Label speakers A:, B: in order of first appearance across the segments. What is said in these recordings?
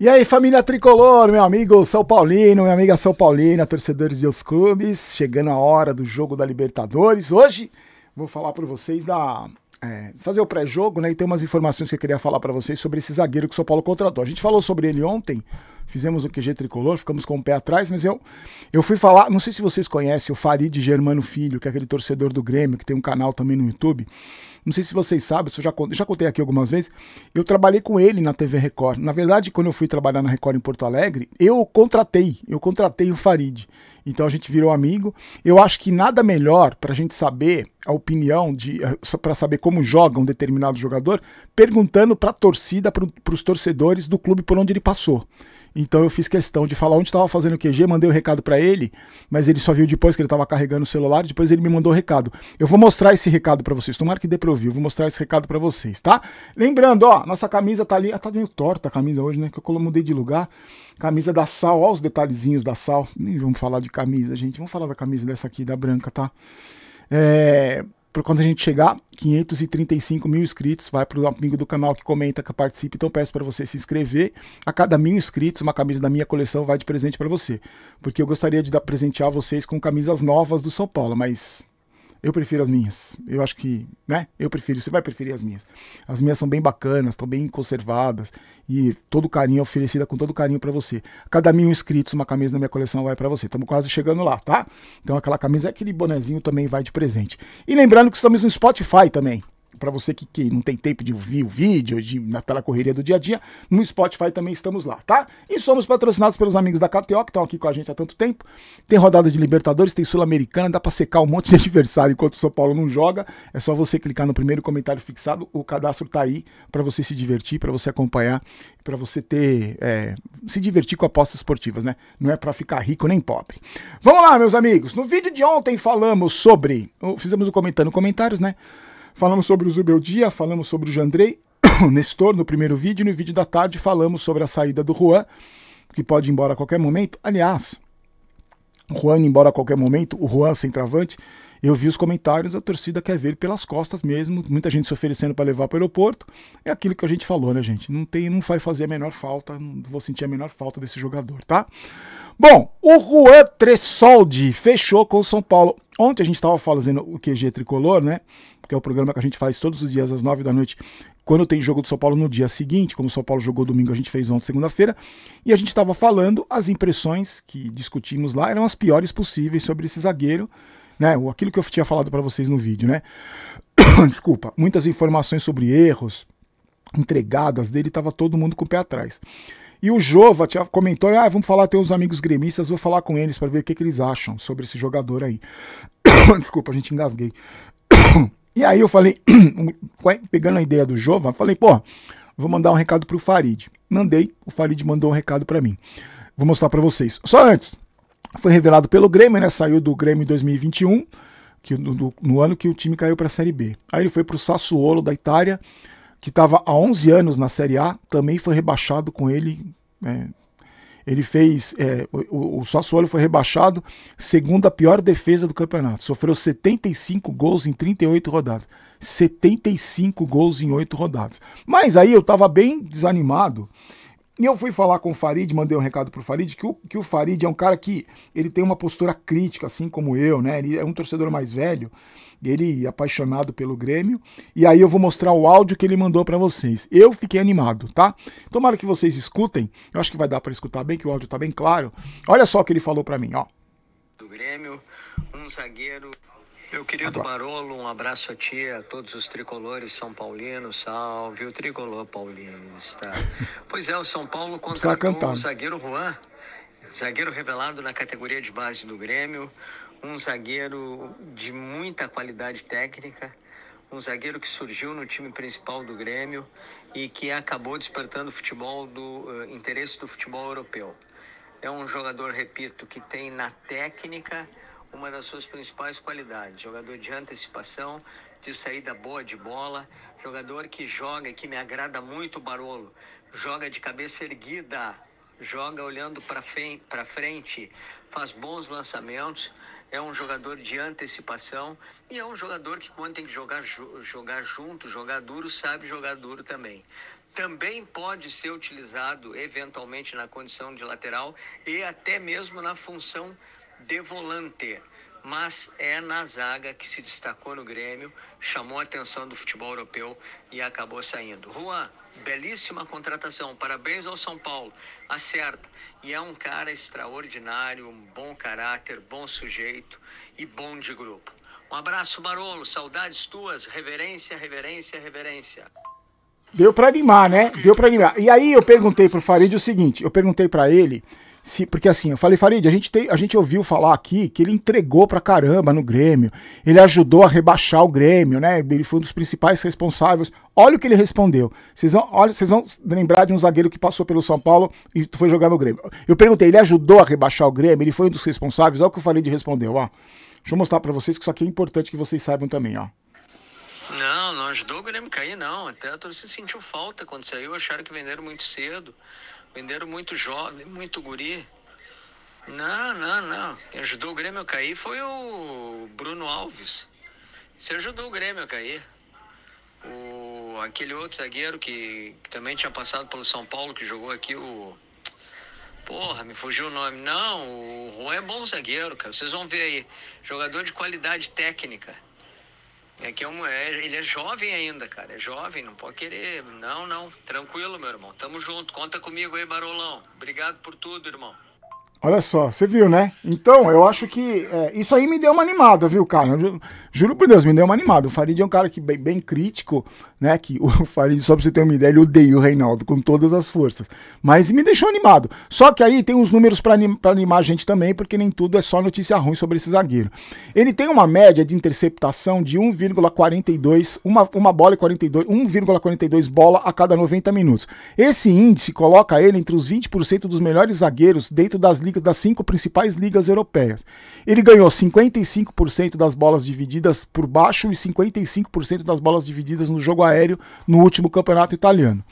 A: E aí, família tricolor, meu amigo São Paulino, minha amiga São Paulina, torcedores de os clubes, chegando a hora do jogo da Libertadores. Hoje vou falar para vocês da é, fazer o pré-jogo, né? E tem umas informações que eu queria falar para vocês sobre esse zagueiro que o São Paulo contratou. A gente falou sobre ele ontem, fizemos o QG tricolor, ficamos com o pé atrás, mas eu eu fui falar, não sei se vocês conhecem o Farid Germano Filho, que é aquele torcedor do Grêmio que tem um canal também no YouTube. Não sei se vocês sabem, eu já, já contei aqui algumas vezes. Eu trabalhei com ele na TV Record. Na verdade, quando eu fui trabalhar na Record em Porto Alegre, eu contratei, eu contratei o Farid. Então a gente virou amigo. Eu acho que nada melhor para a gente saber a opinião de eh, para saber como joga um determinado jogador, perguntando para a torcida, para os torcedores do clube por onde ele passou. Então eu fiz questão de falar onde estava fazendo o QG, mandei o um recado para ele, mas ele só viu depois que ele estava carregando o celular, depois ele me mandou o recado. Eu vou mostrar esse recado para vocês, tomara que dê para ouvir, eu vou mostrar esse recado para vocês, tá? Lembrando, ó, nossa camisa tá ali, ah, tá meio torta a camisa hoje, né, que eu mudei de lugar. Camisa da Sal, ó os detalhezinhos da Sal. Nem vamos falar de camisa, gente, vamos falar da camisa dessa aqui, da branca, tá? É por quando a gente chegar, 535 mil inscritos, vai para o amigo do canal que comenta, que participa, então peço para você se inscrever. A cada mil inscritos, uma camisa da minha coleção vai de presente para você, porque eu gostaria de dar, presentear vocês com camisas novas do São Paulo, mas eu prefiro as minhas. Eu acho que, né? Eu prefiro, você vai preferir as minhas. As minhas são bem bacanas, estão bem conservadas e todo carinho é oferecida com todo carinho para você. Cada mil inscritos, uma camisa da minha coleção vai para você. Estamos quase chegando lá, tá? Então aquela camisa, aquele bonezinho também vai de presente. E lembrando que estamos no Spotify também para você que, que, não tem tempo de ouvir o vídeo, de, na tela correria do dia a dia, no Spotify também estamos lá, tá? E somos patrocinados pelos amigos da KTO, que estão aqui com a gente há tanto tempo. Tem rodada de Libertadores, tem Sul-Americana, dá para secar um monte de adversário enquanto o São Paulo não joga. É só você clicar no primeiro comentário fixado, o cadastro tá aí para você se divertir, para você acompanhar, para você ter. É, se divertir com apostas esportivas, né? Não é para ficar rico nem pobre. Vamos lá, meus amigos. No vídeo de ontem falamos sobre. Fizemos o comentando comentários, né? Falamos sobre o Zubeldia, falamos sobre o Jandrei, Nestor no primeiro vídeo, no vídeo da tarde falamos sobre a saída do Juan, que pode ir embora a qualquer momento. Aliás, o Juan embora a qualquer momento, o Juan centroavante, eu vi os comentários, a torcida quer ver pelas costas mesmo, muita gente se oferecendo para levar para o aeroporto. É aquilo que a gente falou, né, gente? Não tem, não vai fazer a menor falta, não vou sentir a menor falta desse jogador, tá? Bom, o Juan Tressoldi fechou com o São Paulo. Ontem a gente estava fazendo o QG Tricolor, né? Que é o programa que a gente faz todos os dias às nove da noite, quando tem jogo do São Paulo no dia seguinte, como o São Paulo jogou domingo, a gente fez ontem, segunda-feira, e a gente estava falando, as impressões que discutimos lá eram as piores possíveis sobre esse zagueiro, né? aquilo que eu tinha falado para vocês no vídeo, né? Desculpa, muitas informações sobre erros entregadas dele, tava todo mundo com o pé atrás. E o Jova tinha, comentou: ah, vamos falar, tem uns amigos gremistas, vou falar com eles para ver o que, que eles acham sobre esse jogador aí. Desculpa, a gente engasguei. E aí eu falei, pegando a ideia do Jova, falei, pô, vou mandar um recado pro Farid. Mandei, o Farid mandou um recado para mim. Vou mostrar para vocês. Só antes, foi revelado pelo Grêmio, né? Saiu do Grêmio em 2021, que, no, no ano que o time caiu para a Série B. Aí ele foi para o Sassuolo da Itália, que estava há 11 anos na Série A, também foi rebaixado com ele. É. Ele fez. É, o, o Sassuolo foi rebaixado, segundo a pior defesa do campeonato. Sofreu 75 gols em 38 rodadas. 75 gols em 8 rodadas. Mas aí eu estava bem desanimado e eu fui falar com o Farid, mandei um recado pro Farid, que o, que o Farid é um cara que ele tem uma postura crítica, assim como eu, né? Ele é um torcedor mais velho, ele é apaixonado pelo Grêmio. E aí eu vou mostrar o áudio que ele mandou para vocês. Eu fiquei animado, tá? Tomara que vocês escutem. Eu acho que vai dar para escutar bem, que o áudio tá bem claro. Olha só o que ele falou para mim, ó.
B: Do Grêmio, um zagueiro meu querido Barolo, um abraço a ti, a todos os tricolores são paulinos, salve o tricolor paulista. pois é, o São Paulo contratou o né? zagueiro Juan, zagueiro revelado na categoria de base do Grêmio, um zagueiro de muita qualidade técnica, um zagueiro que surgiu no time principal do Grêmio e que acabou despertando futebol do uh, interesse do futebol europeu. É um jogador, repito, que tem na técnica uma das suas principais qualidades. Jogador de antecipação, de saída boa de bola, jogador que joga, que me agrada muito o Barolo, joga de cabeça erguida, joga olhando para frente, faz bons lançamentos, é um jogador de antecipação e é um jogador que quando tem que jogar, jogar junto, jogar duro, sabe jogar duro também. Também pode ser utilizado eventualmente na condição de lateral e até mesmo na função de volante, mas é na zaga que se destacou no Grêmio, chamou a atenção do futebol europeu e acabou saindo. Juan, belíssima contratação, parabéns ao São Paulo, acerta. E é um cara extraordinário, um bom caráter, bom sujeito e bom de grupo. Um abraço, Barolo, saudades tuas, reverência, reverência, reverência.
A: Deu para animar, né? Deu para animar. E aí eu perguntei pro Farid o seguinte, eu perguntei para ele se, porque assim, eu falei, Farid, a gente, tem, a gente ouviu falar aqui que ele entregou pra caramba no Grêmio, ele ajudou a rebaixar o Grêmio, né? Ele foi um dos principais responsáveis. Olha o que ele respondeu. Vocês vão, olha, vocês vão lembrar de um zagueiro que passou pelo São Paulo e foi jogar no Grêmio. Eu perguntei, ele ajudou a rebaixar o Grêmio? Ele foi um dos responsáveis? Olha o que o Farid respondeu, ó. Deixa eu mostrar para vocês que isso aqui é importante que vocês saibam também, ó.
B: Não, ajudou o Grêmio cair, não. Até a torcida sentiu falta quando saiu, acharam que venderam muito cedo, venderam muito jovem, muito guri. Não, não, não. Quem ajudou o Grêmio a cair foi o Bruno Alves. Você ajudou o Grêmio a cair. O, aquele outro zagueiro que, que também tinha passado pelo São Paulo, que jogou aqui, o. Porra, me fugiu o nome. Não, o Juan é bom zagueiro, cara. Vocês vão ver aí. Jogador de qualidade técnica. É que é um, é, ele é jovem ainda, cara. É jovem, não pode querer. Não, não. Tranquilo,
A: meu irmão. Tamo junto. Conta comigo aí, Barolão. Obrigado por tudo, irmão. Olha só, você viu, né? Então, eu acho que é, isso aí me deu uma animada, viu, cara? juro por Deus, me deu uma animada. O Farid é um cara que bem, bem crítico, né? Que o Farid, só pra você ter uma ideia, ele odeia o Reinaldo com todas as forças. Mas me deixou animado. Só que aí tem uns números para anim, animar a gente também, porque nem tudo é só notícia ruim sobre esse zagueiro. Ele tem uma média de interceptação de 1,42, uma, uma bola e 42, 1,42 bola a cada 90 minutos. Esse índice coloca ele entre os 20% dos melhores zagueiros dentro das ligas ligas, das cinco principais ligas europeias. Ele ganhou 55% das bolas divididas por baixo e 55% das bolas divididas no jogo aéreo no último campeonato italiano.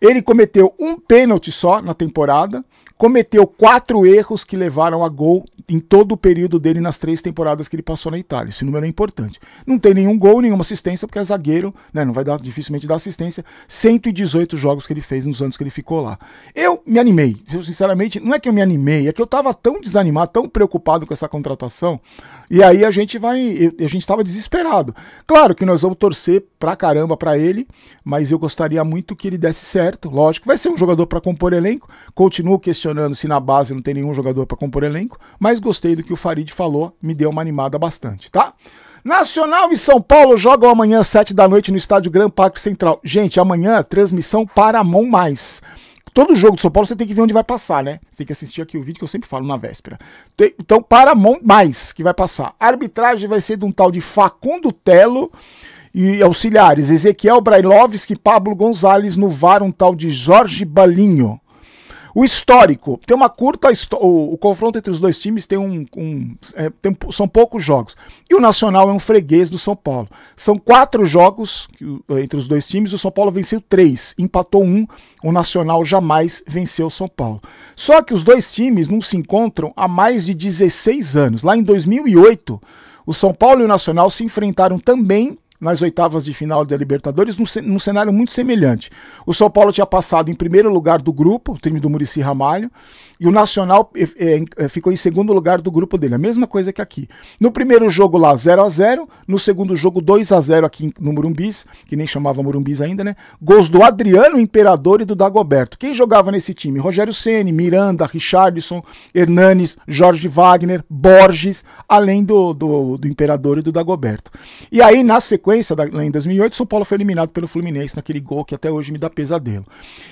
A: Ele cometeu um pênalti só na temporada, cometeu quatro erros que levaram a gol em todo o período dele nas três temporadas que ele passou na Itália. Esse número é importante. Não tem nenhum gol, nenhuma assistência, porque é zagueiro, né? Não vai dar, dificilmente dar assistência. 118 jogos que ele fez nos anos que ele ficou lá. Eu me animei. Eu, sinceramente, não é que eu me animei, é que eu tava tão desanimado, tão preocupado com essa contratação. E aí a gente vai. A gente tava desesperado. Claro que nós vamos torcer pra caramba pra ele, mas eu gostaria muito que ele desse certo. Lógico, vai ser um jogador para compor elenco. Continuo questionando se na base não tem nenhum jogador para compor elenco, mas mais gostei do que o Farid falou, me deu uma animada bastante, tá? Nacional e São Paulo jogam amanhã, 7 da noite, no estádio Gran Parque Central. Gente, amanhã, transmissão Paramon Mais. Todo jogo do São Paulo você tem que ver onde vai passar, né? Você tem que assistir aqui o vídeo que eu sempre falo na véspera. Tem, então, Paramon Mais que vai passar. A arbitragem vai ser de um tal de Facundo Telo e auxiliares. Ezequiel Brailovski, Pablo Gonzalez, no VAR, um tal de Jorge Balinho. O histórico tem uma curta o, o confronto entre os dois times tem um, um é, tem, são poucos jogos e o Nacional é um freguês do São Paulo. São quatro jogos é, entre os dois times. O São Paulo venceu três, empatou um. O Nacional jamais venceu o São Paulo. Só que os dois times não se encontram há mais de 16 anos. Lá em 2008 o São Paulo e o Nacional se enfrentaram também nas oitavas de final da Libertadores, num, num, cenário muito semelhante. O São Paulo tinha passado em primeiro lugar do grupo, o time do Murici Ramalho, e o Nacional eh, eh, eh, ficou em segundo lugar do grupo dele. A mesma coisa que aqui. No primeiro jogo lá, 0 a 0 No segundo jogo, 2 a 0 aqui no Murumbis, que nem chamava Murumbis ainda, né? Gols do Adriano Imperador e do Dagoberto. Quem jogava nesse time? Rogério Ceni, Miranda, Richardson, Hernanes, Jorge Wagner, Borges, além do, do, do Imperador e do Dagoberto. E aí, na sequência, da, em 2008, São Paulo foi eliminado pelo Fluminense naquele gol que até hoje me dá pesadelo.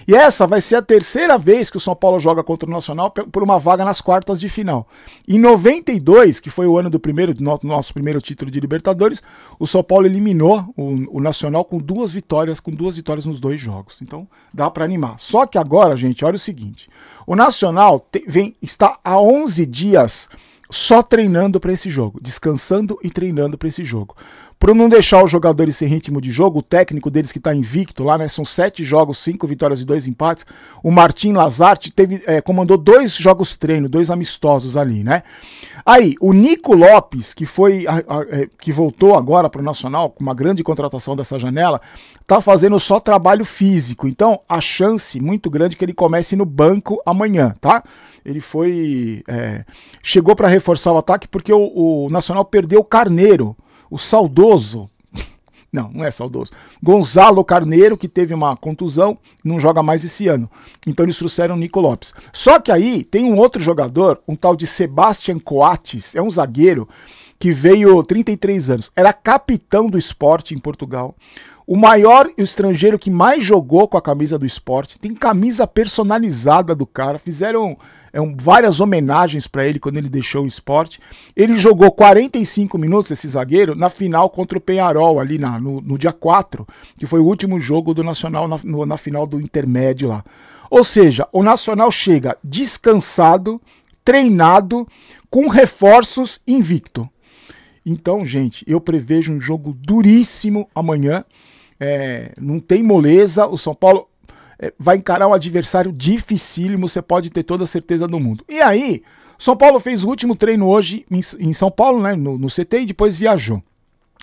A: E essa vai ser a terceira vez que o São Paulo joga contra o Nacional por uma vaga nas quartas de final. Em 92, que foi o ano do primeiro do nosso primeiro título de Libertadores, o São Paulo eliminou o, o Nacional com duas vitórias, com duas vitórias nos dois jogos. Então, dá para animar. Só que agora, gente, olha o seguinte: o Nacional te, vem está há 11 dias só treinando para esse jogo, descansando e treinando para esse jogo. Para não deixar os jogadores sem ritmo de jogo, o técnico deles que está invicto lá, né? São sete jogos, cinco vitórias e dois empates. O Martin Lazarte teve, é, comandou dois jogos treino, dois amistosos ali, né? Aí, o Nico Lopes, que foi a, a, é, que voltou agora para o Nacional com uma grande contratação dessa janela, tá fazendo só trabalho físico. Então, a chance muito grande que ele comece no banco amanhã, tá? Ele foi é, chegou para reforçar o ataque porque o, o Nacional perdeu o Carneiro o saudoso. Não, não é saudoso. Gonzalo Carneiro, que teve uma contusão, não joga mais esse ano. Então eles trouxeram o Nico Lopes. Só que aí tem um outro jogador, um tal de Sebastian Coates, é um zagueiro que veio 33 anos. Era capitão do esporte em Portugal o maior estrangeiro que mais jogou com a camisa do esporte. Tem camisa personalizada do cara. Fizeram é um, várias homenagens para ele quando ele deixou o esporte. Ele jogou 45 minutos, esse zagueiro, na final contra o Penharol, ali na, no, no dia 4, que foi o último jogo do Nacional na, no, na final do intermédio lá. Ou seja, o Nacional chega descansado, treinado, com reforços invicto. Então, gente, eu prevejo um jogo duríssimo amanhã. É, não tem moleza. O São Paulo é, vai encarar um adversário dificílimo, você pode ter toda a certeza do mundo. E aí, São Paulo fez o último treino hoje em, em São Paulo, né, no, no CT, e depois viajou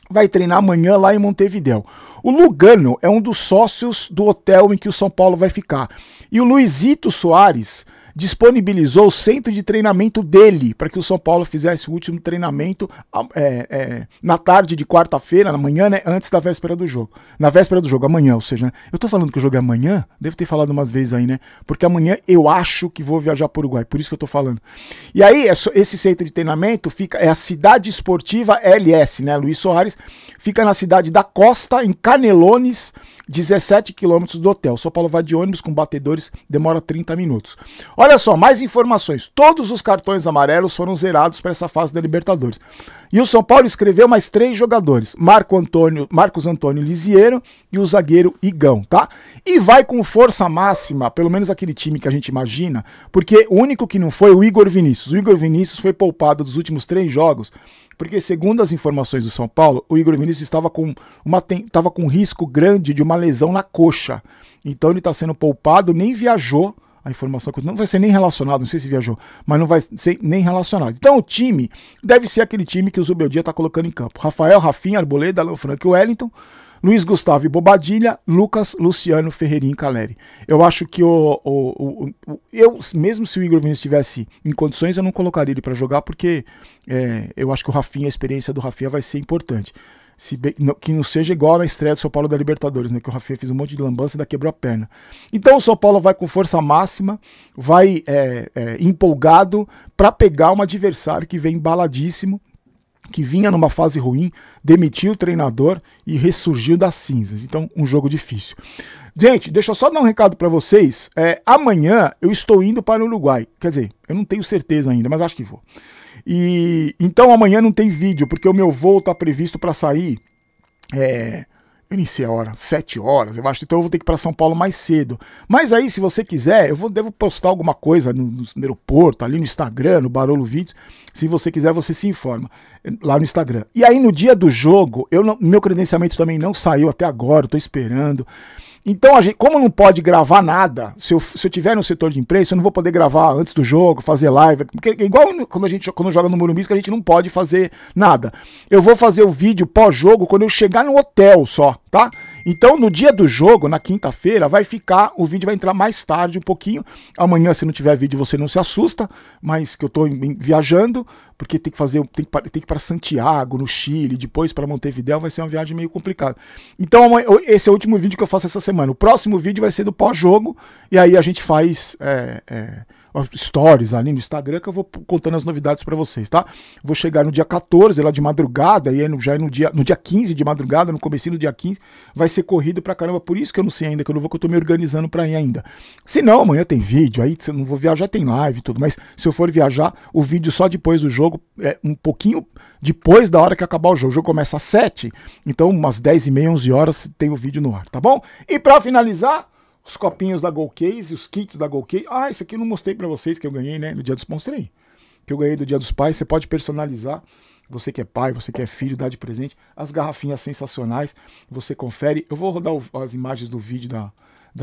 A: vai treinar amanhã lá em Montevideo. O Lugano é um dos sócios do hotel em que o São Paulo vai ficar. E o Luizito Soares disponibilizou o centro de treinamento dele para que o São Paulo fizesse o último treinamento é, é, na tarde de quarta-feira, na manhã, né, antes da véspera do jogo. Na véspera do jogo, amanhã, ou seja, né, eu tô falando que o jogo é amanhã, devo ter falado umas vezes aí, né? Porque amanhã eu acho que vou viajar para o Uruguai, por isso que eu tô falando. E aí, é esse centro de treinamento fica, é a Cidade Esportiva LS, né? Luiz Soares, fica na cidade da Costa, em Canelones, 17 quilômetros do hotel. São Paulo vai de ônibus com batedores, demora 30 minutos. Olha Olha só, mais informações. Todos os cartões amarelos foram zerados para essa fase da Libertadores. E o São Paulo escreveu mais três jogadores: Marco Antônio, Marcos Antônio Lisiero e o zagueiro Igão, tá? E vai com força máxima, pelo menos aquele time que a gente imagina, porque o único que não foi é o Igor Vinícius. O Igor Vinícius foi poupado dos últimos três jogos, porque segundo as informações do São Paulo, o Igor Vinícius estava com uma estava com um risco grande de uma lesão na coxa. Então ele está sendo poupado, nem viajou a informação que não vai ser nem relacionado, não sei se viajou, mas não vai ser nem relacionado. Então o time deve ser aquele time que o Zubeldia está colocando em campo. Rafael, Rafinha, Arboleda, Alan Franco e Wellington. Luiz Gustavo e Bobadilha, Lucas, Luciano, Ferreirinho e Caleri. Eu acho que o, o, o, o, eu, mesmo se o Igor Vinícius estivesse em condições, eu não colocaria ele para jogar, porque é, eu acho que o Rafinha, a experiência do Rafinha vai ser importante se bem, não, que não seja igual na estreia do São Paulo da Libertadores, né? Que o Rafinha fez um monte de lambança e ainda quebrou a perna. Então o São Paulo vai com força máxima, vai é, é, empolgado para pegar um adversário que vem embaladíssimo, que vinha numa fase ruim, demitiu o treinador e ressurgiu das cinzas. Então, um jogo difícil. Gente, deixa eu só dar um recado para vocês. É, amanhã eu estou indo para o Uruguai. Quer dizer, eu não tenho certeza ainda, mas acho que vou. E então amanhã não tem vídeo, porque o meu voo está previsto para sair. É, eu nem sei a hora, 7 horas, eu acho. Então eu vou ter que ir para São Paulo mais cedo. Mas aí, se você quiser, eu vou, devo postar alguma coisa no, no aeroporto, ali no Instagram, no Barolo Vídeos. Se você quiser, você se informa eh, lá no Instagram. E aí, no dia do jogo, eu não, meu credenciamento também não saiu até agora, estou esperando. Então, a gente, como não pode gravar nada, se eu, se eu tiver no setor de imprensa, eu não vou poder gravar antes do jogo, fazer live. Porque é igual quando a gente quando joga no Morumbi, que a gente não pode fazer nada. Eu vou fazer o vídeo pós-jogo quando eu chegar no hotel só, tá? Então, no dia do jogo, na quinta-feira, vai ficar, o vídeo vai entrar mais tarde um pouquinho. Amanhã, se não tiver vídeo, você não se assusta, mas que eu tô viajando, porque tem que fazer, tem que, ir para Santiago, no Chile, depois para Montevidéu vai ser uma viagem meio complicada. Então, esse é o último vídeo que eu faço essa semana. O próximo vídeo vai ser do pós-jogo, e aí a gente faz. É, é, stories ali no Instagram que eu vou contando as novidades para vocês, tá? Vou chegar no dia 14, lá de madrugada, e aí já é no dia, no dia 15 de madrugada, no começo do dia 15, vai ser corrido pra caramba. Por isso que eu não sei ainda, que eu não vou, que eu tô me organizando pra ir ainda. Se não, amanhã tem vídeo, aí se eu não vou viajar, tem live e tudo, mas se eu for viajar, o vídeo só depois do jogo, é um pouquinho depois da hora que acabar o jogo. O jogo começa às 7, então umas 10 e meia, 11 horas tem o vídeo no ar, tá bom? E para finalizar, os copinhos da Golcase, os kits da Golcase. Ah, isso aqui não mostrei para vocês que eu ganhei, né? No dia dos mostrei. Que eu ganhei do Dia dos Pais, você pode personalizar. Você que é pai, você que é filho, dá de presente. As garrafinhas sensacionais, você confere. Eu vou rodar as imagens do vídeo da,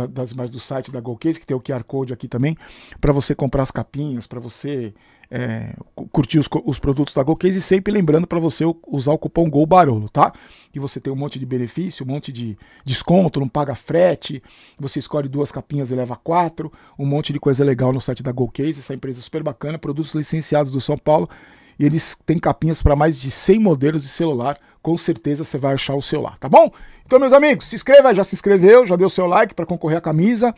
A: das mais do site da Golcase, que tem o QR Code aqui também, para você comprar as capinhas, para você é, curtir os, os, produtos da Golcase. E sempre lembrando para você usar o cupom Gol Barolo, tá? que você tem um monte de benefício, um monte de desconto, não paga frete, você escolhe duas capinhas e leva quatro, um monte de coisa legal no site da Golcase, essa empresa é super bacana, produtos licenciados do São Paulo. E eles têm capinhas para mais de 100 modelos de celular com certeza você vai achar o seu lá, tá bom? Então, meus amigos, se inscreva, já se inscreveu, já deu seu like para concorrer à camisa.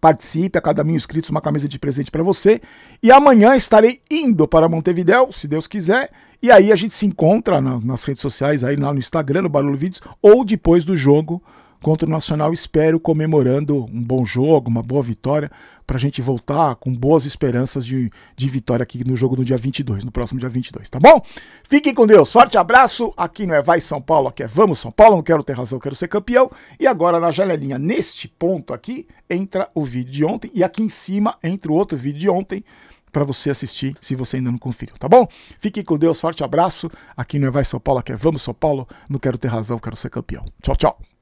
A: Participe, a cada mil inscritos, uma camisa de presente para você. E amanhã estarei indo para Montevidéu, se Deus quiser. E aí a gente se encontra nas redes sociais, aí lá no Instagram, no Barulho Vídeos, ou depois do jogo contra o Nacional, espero, comemorando um bom jogo, uma boa vitória, para a gente voltar com boas esperanças de, de vitória aqui no jogo no dia 22, no próximo dia 22, tá bom? Fiquem com Deus, sorte, abraço, aqui não é Vai São Paulo, aqui é Vamos São Paulo, não quero ter razão, quero ser campeão. E agora na janelinha, neste ponto aqui, entra o vídeo de ontem e aqui em cima entra o outro vídeo de ontem, para você assistir se você ainda não conferiu, tá bom? Fique com Deus, forte abraço. Aqui no é Vai São Paulo, aqui é Vamos São Paulo. Não quero ter razão, quero ser campeão. Tchau, tchau.